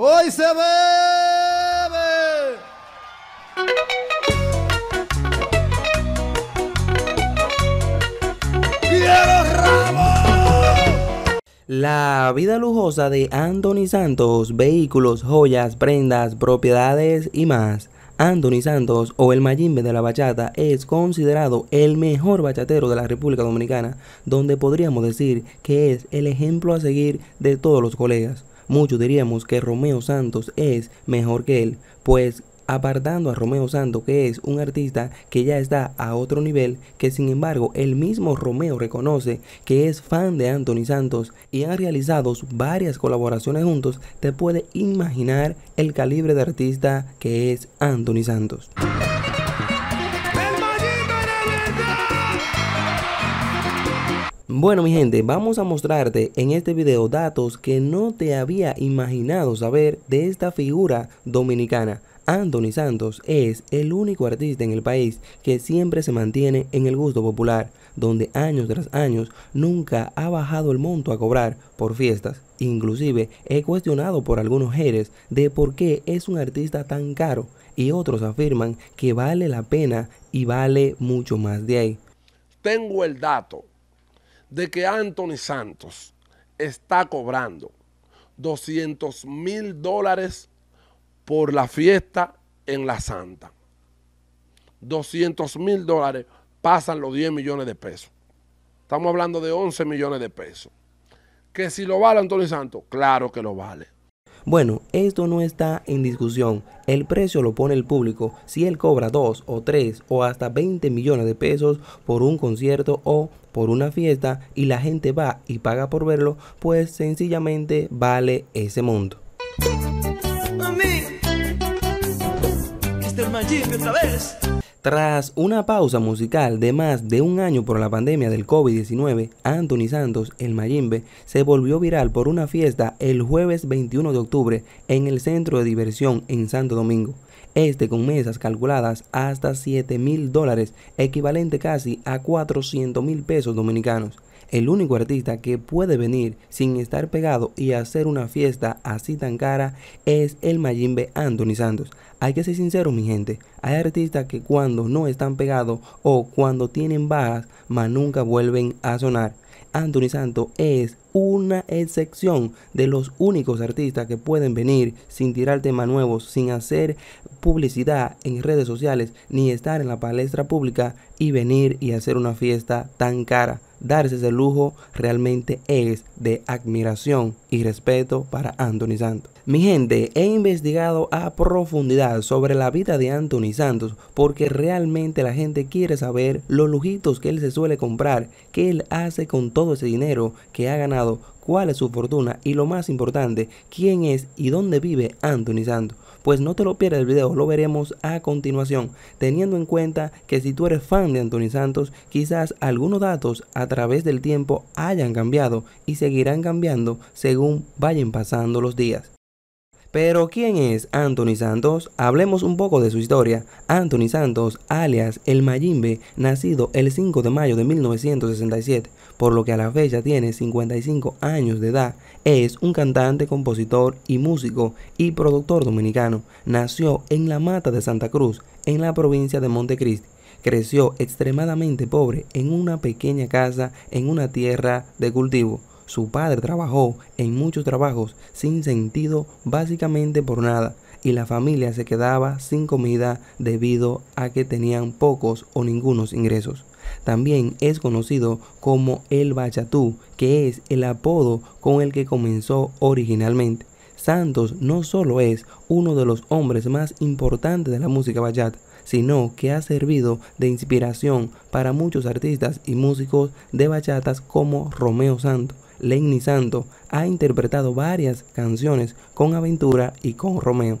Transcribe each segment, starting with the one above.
Hoy se La vida lujosa de Anthony Santos, vehículos, joyas, prendas, propiedades y más. Anthony Santos o el Mayimbe de la bachata es considerado el mejor bachatero de la República Dominicana, donde podríamos decir que es el ejemplo a seguir de todos los colegas muchos diríamos que Romeo Santos es mejor que él, pues apartando a Romeo Santos, que es un artista que ya está a otro nivel, que sin embargo el mismo Romeo reconoce que es fan de Anthony Santos y han realizado varias colaboraciones juntos, te puede imaginar el calibre de artista que es Anthony Santos. Bueno mi gente, vamos a mostrarte en este video datos que no te había imaginado saber de esta figura dominicana. Anthony Santos es el único artista en el país que siempre se mantiene en el gusto popular, donde años tras años nunca ha bajado el monto a cobrar por fiestas. Inclusive he cuestionado por algunos haters de por qué es un artista tan caro y otros afirman que vale la pena y vale mucho más de ahí. Tengo el dato de que Anthony Santos está cobrando 200 mil dólares por la fiesta en la Santa. 200 mil dólares pasan los 10 millones de pesos. Estamos hablando de 11 millones de pesos. Que si lo vale Anthony Santos, claro que lo vale. Bueno, esto no está en discusión. El precio lo pone el público. Si él cobra 2 o 3 o hasta 20 millones de pesos por un concierto o por una fiesta y la gente va y paga por verlo, pues sencillamente vale ese monto. Tras una pausa musical de más de un año por la pandemia del COVID-19, Anthony Santos, el Mayimbe, se volvió viral por una fiesta el jueves 21 de octubre en el centro de diversión en Santo Domingo. Este con mesas calculadas hasta 7 mil dólares, equivalente casi a 400 mil pesos dominicanos. El único artista que puede venir sin estar pegado y hacer una fiesta así tan cara es el Mayimbe Anthony Santos, hay que ser sincero, mi gente. Hay artistas que cuando no están pegados o cuando tienen bajas, más nunca vuelven a sonar. Anthony Santo es una excepción de los únicos artistas que pueden venir sin tirar temas nuevos, sin hacer publicidad en redes sociales, ni estar en la palestra pública y venir y hacer una fiesta tan cara. Darse ese lujo realmente es de admiración y respeto para Anthony Santos. Mi gente, he investigado a profundidad sobre la vida de Anthony Santos porque realmente la gente quiere saber los lujitos que él se suele comprar, que él hace con todo ese dinero que ha ganado cuál es su fortuna y lo más importante, quién es y dónde vive Anthony Santos. Pues no te lo pierdas el video, lo veremos a continuación, teniendo en cuenta que si tú eres fan de Anthony Santos, quizás algunos datos a través del tiempo hayan cambiado y seguirán cambiando según vayan pasando los días. Pero ¿quién es Anthony Santos? Hablemos un poco de su historia. Anthony Santos, alias El Mayimbe, nacido el 5 de mayo de 1967, por lo que a la fecha tiene 55 años de edad. Es un cantante, compositor y músico y productor dominicano. Nació en la Mata de Santa Cruz, en la provincia de Montecristi. Creció extremadamente pobre en una pequeña casa en una tierra de cultivo. Su padre trabajó en muchos trabajos sin sentido básicamente por nada y la familia se quedaba sin comida debido a que tenían pocos o ningunos ingresos. También es conocido como el Bachatú, que es el apodo con el que comenzó originalmente. Santos no solo es uno de los hombres más importantes de la música bachata, sino que ha servido de inspiración para muchos artistas y músicos de bachatas como Romeo Santo. Lenny Santo ha interpretado varias canciones con Aventura y con Romeo.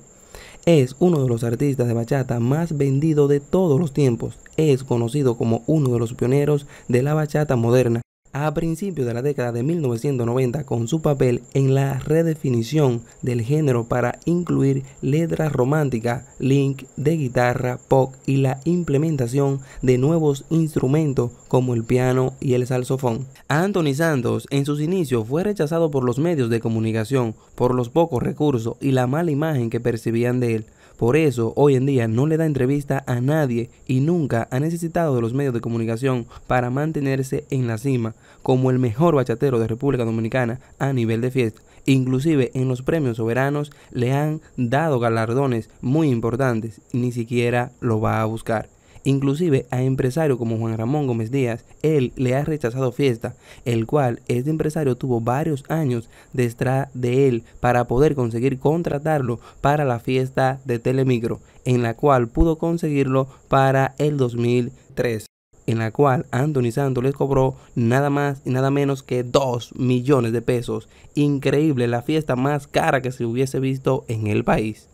Es uno de los artistas de bachata más vendido de todos los tiempos. Es conocido como uno de los pioneros de la bachata moderna a principios de la década de 1990 con su papel en la redefinición del género para incluir letras romántica, link de guitarra, pop y la implementación de nuevos instrumentos como el piano y el saxofón. Anthony Santos en sus inicios fue rechazado por los medios de comunicación por los pocos recursos y la mala imagen que percibían de él. Por eso hoy en día no le da entrevista a nadie y nunca ha necesitado de los medios de comunicación para mantenerse en la cima como el mejor bachatero de República Dominicana a nivel de fiesta. Inclusive en los premios soberanos le han dado galardones muy importantes, y ni siquiera lo va a buscar. Inclusive a empresario como Juan Ramón Gómez Díaz, él le ha rechazado fiesta, el cual este empresario tuvo varios años detrás de él para poder conseguir contratarlo para la fiesta de Telemigro, en la cual pudo conseguirlo para el 2003 en la cual Anthony Santos les cobró nada más y nada menos que 2 millones de pesos. Increíble, la fiesta más cara que se hubiese visto en el país.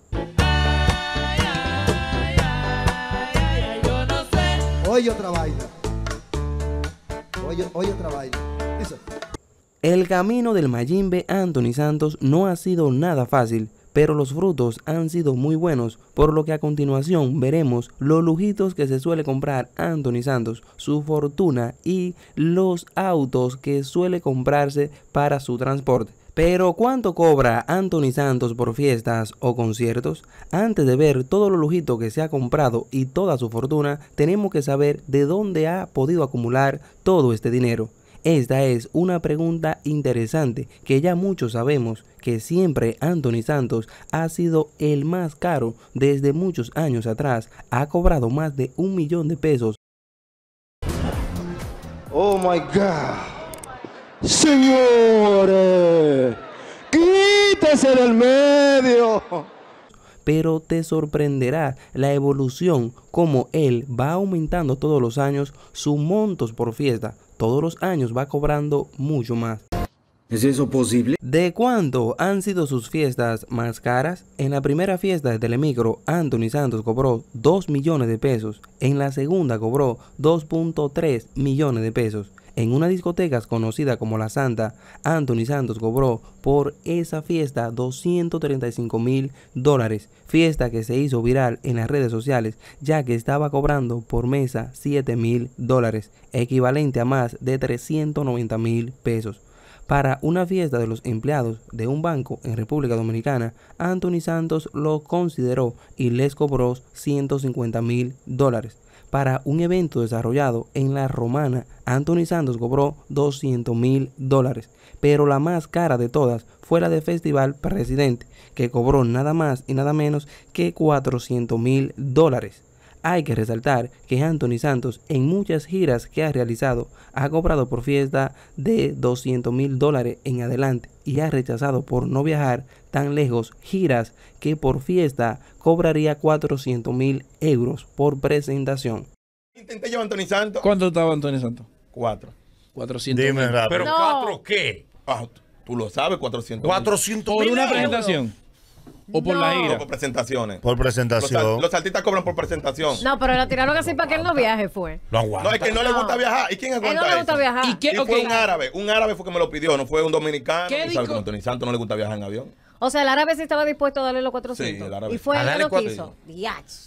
Hoy otra vaina. Hoy otra El camino del Mayimbe Anthony Santos no ha sido nada fácil, pero los frutos han sido muy buenos, por lo que a continuación veremos los lujitos que se suele comprar Anthony Santos, su fortuna y los autos que suele comprarse para su transporte. Pero ¿cuánto cobra Anthony Santos por fiestas o conciertos? Antes de ver todo lo lujito que se ha comprado y toda su fortuna, tenemos que saber de dónde ha podido acumular todo este dinero. Esta es una pregunta interesante que ya muchos sabemos que siempre Anthony Santos ha sido el más caro desde muchos años atrás. Ha cobrado más de un millón de pesos. Oh my God señores, quítese del medio. Pero te sorprenderá la evolución, como él va aumentando todos los años sus montos por fiesta. Todos los años va cobrando mucho más. ¿Es eso posible? ¿De cuánto han sido sus fiestas más caras? En la primera fiesta de Telemicro, Anthony Santos cobró 2 millones de pesos. En la segunda cobró 2.3 millones de pesos. En una discoteca conocida como La Santa, Anthony Santos cobró por esa fiesta 235 mil dólares, fiesta que se hizo viral en las redes sociales ya que estaba cobrando por mesa 7 mil dólares, equivalente a más de 390 mil pesos. Para una fiesta de los empleados de un banco en República Dominicana, Anthony Santos lo consideró y les cobró 150 mil dólares para un evento desarrollado en la romana, Anthony Santos cobró 200 mil dólares, pero la más cara de todas fue la de Festival Presidente, que cobró nada más y nada menos que 400 mil dólares. Hay que resaltar que Anthony Santos en muchas giras que ha realizado ha cobrado por fiesta de 200 mil dólares en adelante y ha rechazado por no viajar tan lejos giras que por fiesta cobraría 400 mil euros por presentación. Intenté llevar Anthony Santos. ¿Cuánto estaba Anthony Santos? Cuatro. 400 Dime rápido. ¿Pero cuatro qué? Ah, tú lo sabes, 400 400 Por una presentación. ¿O por la ira? O por presentaciones. Por presentación. Los, los, cobran por presentación. No, pero lo tiraron así para que él no viaje, fue. No, es que no, le gusta viajar. ¿Y quién aguanta no le gusta viajar. ¿Y, qué? okay. fue un árabe. Un árabe fue que me lo pidió, no fue un dominicano. ¿Qué no le gusta viajar en avión. O sea, el árabe sí estaba dispuesto a darle los 400. Sí, Y fue él que lo quiso.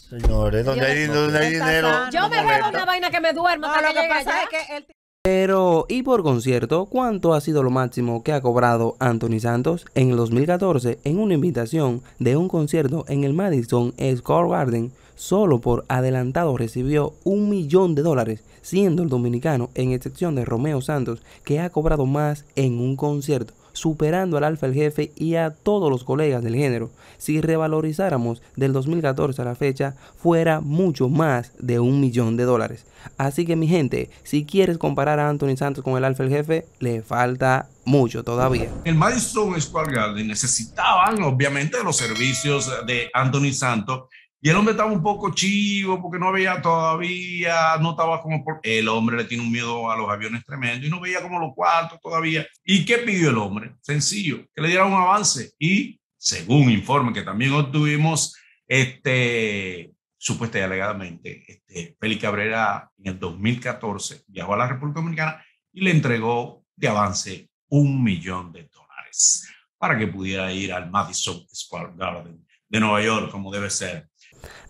Señores, donde hay, dinero. Yo me juego una vaina que me duerma. lo que pasa es que él pero, y por concierto, ¿cuánto ha sido lo máximo que ha cobrado Anthony Santos? En el 2014, en una invitación de un concierto en el Madison Square Garden, solo por adelantado recibió un millón de dólares, siendo el dominicano, en excepción de Romeo Santos, que ha cobrado más en un concierto superando al alfa el jefe y a todos los colegas del género. Si revalorizáramos del 2014 a la fecha, fuera mucho más de un millón de dólares. Así que mi gente, si quieres comparar a Anthony Santos con el alfa el jefe, le falta mucho todavía. El Madison Square Garden necesitaban obviamente los servicios de Anthony Santos y el hombre estaba un poco chivo porque no veía todavía, no estaba como por... El hombre le tiene un miedo a los aviones tremendo y no veía como los cuartos todavía. ¿Y qué pidió el hombre? Sencillo, que le diera un avance. Y según informe que también obtuvimos, este, supuesta y alegadamente, este, Félix Cabrera en el 2014 viajó a la República Dominicana y le entregó de avance un millón de dólares para que pudiera ir al Madison Square Garden de Nueva York, como debe ser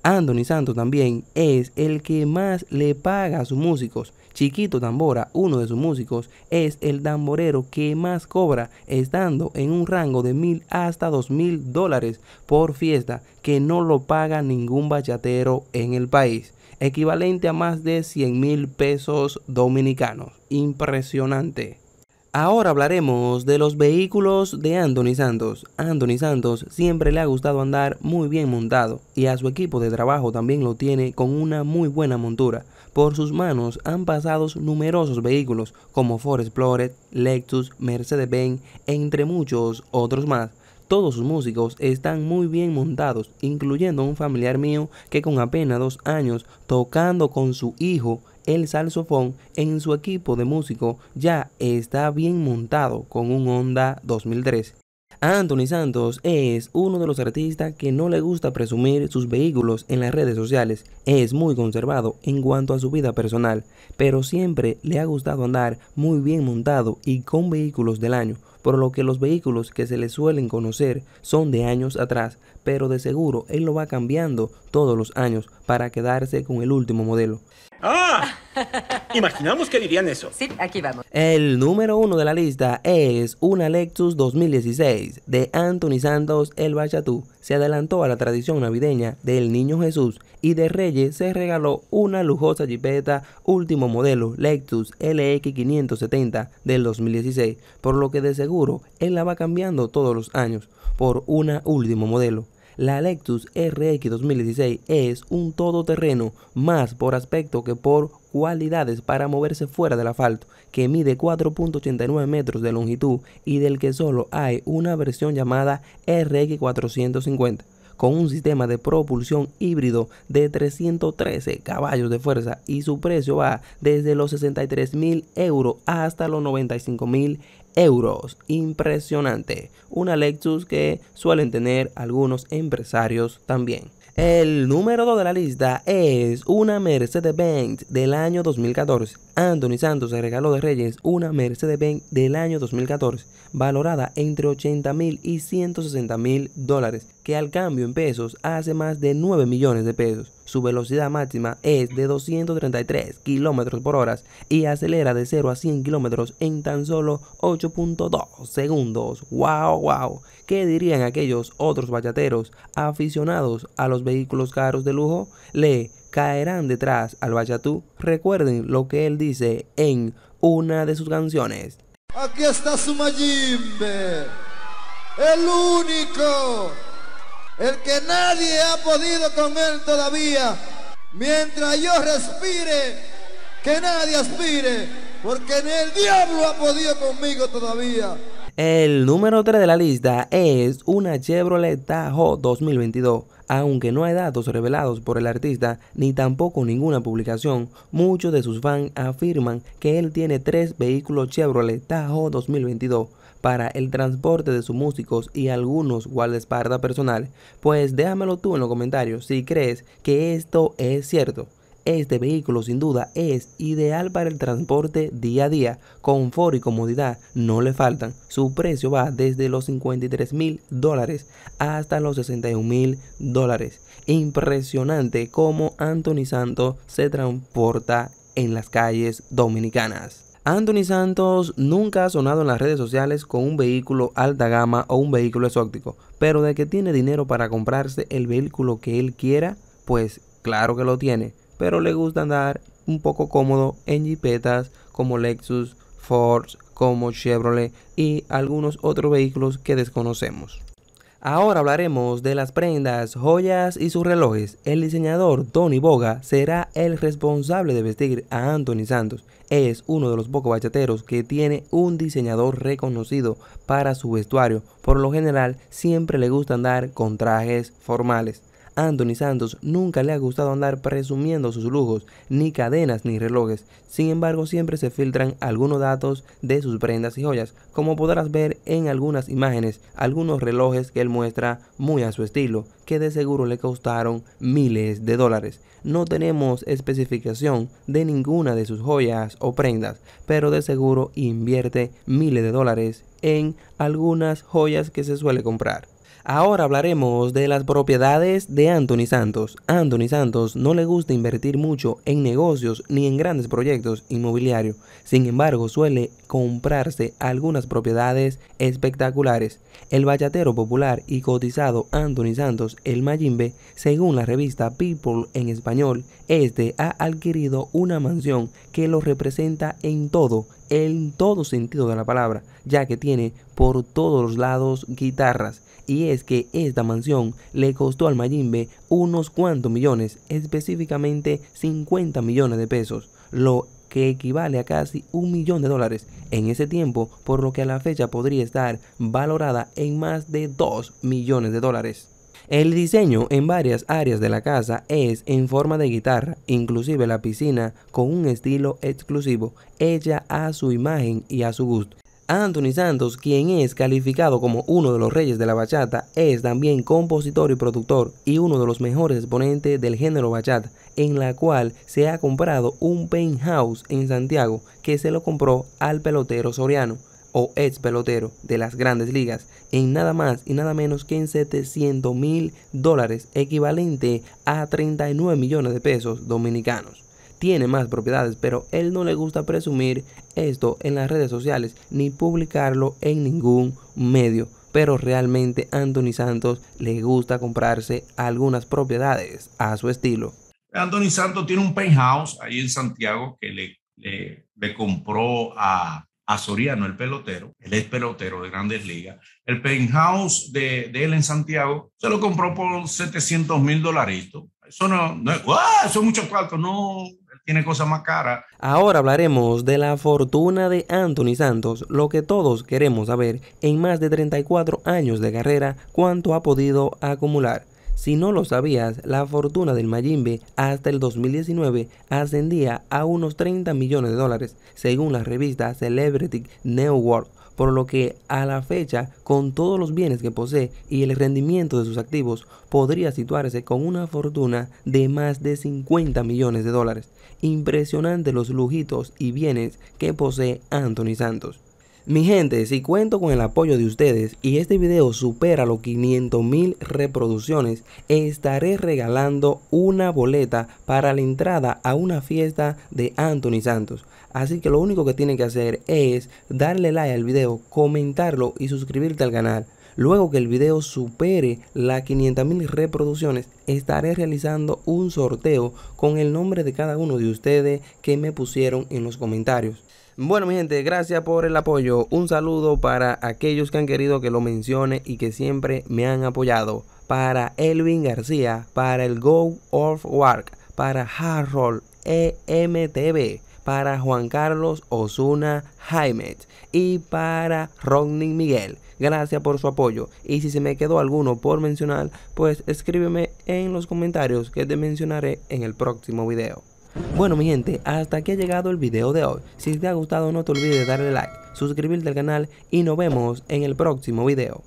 Anthony Santos también es el que más le paga a sus músicos. Chiquito Tambora, uno de sus músicos, es el tamborero que más cobra, estando en un rango de mil hasta dos mil dólares por fiesta, que no lo paga ningún bachatero en el país, equivalente a más de 100 mil pesos dominicanos. Impresionante. Ahora hablaremos de los vehículos de Anthony Santos. Anthony Santos siempre le ha gustado andar muy bien montado y a su equipo de trabajo también lo tiene con una muy buena montura. Por sus manos han pasado numerosos vehículos como Ford Explorer, Lexus, Mercedes-Benz, entre muchos otros más. Todos sus músicos están muy bien montados, incluyendo un familiar mío que con apenas dos años, tocando con su hijo, el Salsofón en su equipo de músico ya está bien montado con un Honda 2003. Anthony Santos es uno de los artistas que no le gusta presumir sus vehículos en las redes sociales. Es muy conservado en cuanto a su vida personal, pero siempre le ha gustado andar muy bien montado y con vehículos del año, por lo que los vehículos que se le suelen conocer son de años atrás, pero de seguro él lo va cambiando todos los años para quedarse con el último modelo. ¡Ah! Imaginamos que dirían eso. Sí, aquí vamos. El número uno de la lista es una Lexus 2016 de Anthony Santos El Bachatú. Se adelantó a la tradición navideña del Niño Jesús y de Reyes se regaló una lujosa jipeta último modelo Lexus LX570 del 2016, por lo que de seguro él la va cambiando todos los años por una último modelo. La Lexus RX 2016 es un todoterreno más por aspecto que por cualidades para moverse fuera del asfalto, que mide 4.89 metros de longitud y del que solo hay una versión llamada RX 450 con un sistema de propulsión híbrido de 313 caballos de fuerza y su precio va desde los 63.000 mil euros hasta los 95.000 mil euros. Impresionante. Una Lexus que suelen tener algunos empresarios también. El número 2 de la lista es una Mercedes-Benz del año 2014. Anthony Santos se regaló de Reyes una Mercedes-Benz del año 2014, valorada entre 80 mil y 160 mil dólares, que al cambio en pesos hace más de 9 millones de pesos. Su velocidad máxima es de 233 km por hora y acelera de 0 a 100 km en tan solo 8.2 segundos. ¡Wow, wow! ¿Qué dirían aquellos otros bachateros aficionados a los vehículos caros de lujo? Le caerán detrás al bachatú. Recuerden lo que él dice en una de sus canciones. Aquí está su Majimbe, el único el que nadie ha podido con él todavía. Mientras yo respire, que nadie aspire, porque ni el diablo ha podido conmigo todavía. El número 3 de la lista es una Chevrolet Tahoe 2022. Aunque no hay datos revelados por el artista ni tampoco ninguna publicación, muchos de sus fans afirman que él tiene tres vehículos Chevrolet Tahoe 2022 para el transporte de sus músicos y algunos guardaespaldas personal. Pues déjamelo tú en los comentarios si crees que esto es cierto. Este vehículo sin duda es ideal para el transporte día a día, confort y comodidad no le faltan. Su precio va desde los 53 mil dólares hasta los 61 mil dólares. Impresionante cómo Anthony Santos se transporta en las calles dominicanas. Anthony Santos nunca ha sonado en las redes sociales con un vehículo alta gama o un vehículo exótico, pero de que tiene dinero para comprarse el vehículo que él quiera, pues claro que lo tiene pero le gusta andar un poco cómodo en jipetas como Lexus, Ford, como Chevrolet y algunos otros vehículos que desconocemos. Ahora hablaremos de las prendas, joyas y sus relojes. El diseñador Tony Boga será el responsable de vestir a Anthony Santos. Es uno de los pocos bachateros que tiene un diseñador reconocido para su vestuario. Por lo general, siempre le gusta andar con trajes formales. Anthony Santos nunca le ha gustado andar presumiendo sus lujos, ni cadenas ni relojes. Sin embargo, siempre se filtran algunos datos de sus prendas y joyas, como podrás ver en algunas imágenes, algunos relojes que él muestra muy a su estilo, que de seguro le costaron miles de dólares. No tenemos especificación de ninguna de sus joyas o prendas, pero de seguro invierte miles de dólares en algunas joyas que se suele comprar. Ahora hablaremos de las propiedades de Anthony Santos. Anthony Santos no le gusta invertir mucho en negocios ni en grandes proyectos inmobiliarios. Sin embargo, suele comprarse algunas propiedades espectaculares. El bayatero popular y cotizado Anthony Santos, el Mayimbe, según la revista People en español, este ha adquirido una mansión que lo representa en todo en todo sentido de la palabra, ya que tiene por todos los lados guitarras. Y es que esta mansión le costó al Mayimbe unos cuantos millones, específicamente 50 millones de pesos, lo que equivale a casi un millón de dólares en ese tiempo, por lo que a la fecha podría estar valorada en más de 2 millones de dólares. El diseño en varias áreas de la casa es en forma de guitarra, inclusive la piscina con un estilo exclusivo, hecha a su imagen y a su gusto. Anthony Santos, quien es calificado como uno de los reyes de la bachata, es también compositor y productor y uno de los mejores exponentes del género bachata, en la cual se ha comprado un penthouse en Santiago que se lo compró al pelotero soriano o ex pelotero de las grandes ligas en nada más y nada menos que en 700 mil dólares, equivalente a 39 millones de pesos dominicanos. Tiene más propiedades, pero él no le gusta presumir esto en las redes sociales ni publicarlo en ningún medio. Pero realmente Anthony Santos le gusta comprarse algunas propiedades a su estilo. Anthony Santos tiene un penthouse ahí en Santiago que le, le compró a, a Soriano, el pelotero, él es pelotero de Grandes Ligas. El penthouse de, él en Santiago se lo compró por 700 mil dolaritos. Eso no, no es, ¡ah! Son muchos cuartos, no, tiene cosas más caras. Ahora hablaremos de la fortuna de Anthony Santos, lo que todos queremos saber en más de 34 años de carrera, cuánto ha podido acumular. Si no lo sabías, la fortuna del Mayimbe hasta el 2019 ascendía a unos 30 millones de dólares, según la revista Celebrity New World, por lo que a la fecha, con todos los bienes que posee y el rendimiento de sus activos, podría situarse con una fortuna de más de 50 millones de dólares. Impresionante los lujitos y bienes que posee Anthony Santos. Mi gente, si cuento con el apoyo de ustedes y este video supera los 500 mil reproducciones, estaré regalando una boleta para la entrada a una fiesta de Anthony Santos. Así que lo único que tienen que hacer es darle like al video, comentarlo y suscribirte al canal. Luego que el video supere las 500.000 reproducciones, estaré realizando un sorteo con el nombre de cada uno de ustedes que me pusieron en los comentarios. Bueno, mi gente, gracias por el apoyo. Un saludo para aquellos que han querido que lo mencione y que siempre me han apoyado. Para Elvin García, para el Go of Work, para Harold EMTV, para Juan Carlos Osuna Jaime y para Rodney Miguel. Gracias por su apoyo. Y si se me quedó alguno por mencionar, pues escríbeme en los comentarios que te mencionaré en el próximo video. Bueno mi gente, hasta aquí ha llegado el video de hoy. Si te ha gustado no te olvides de darle like, suscribirte al canal y nos vemos en el próximo video.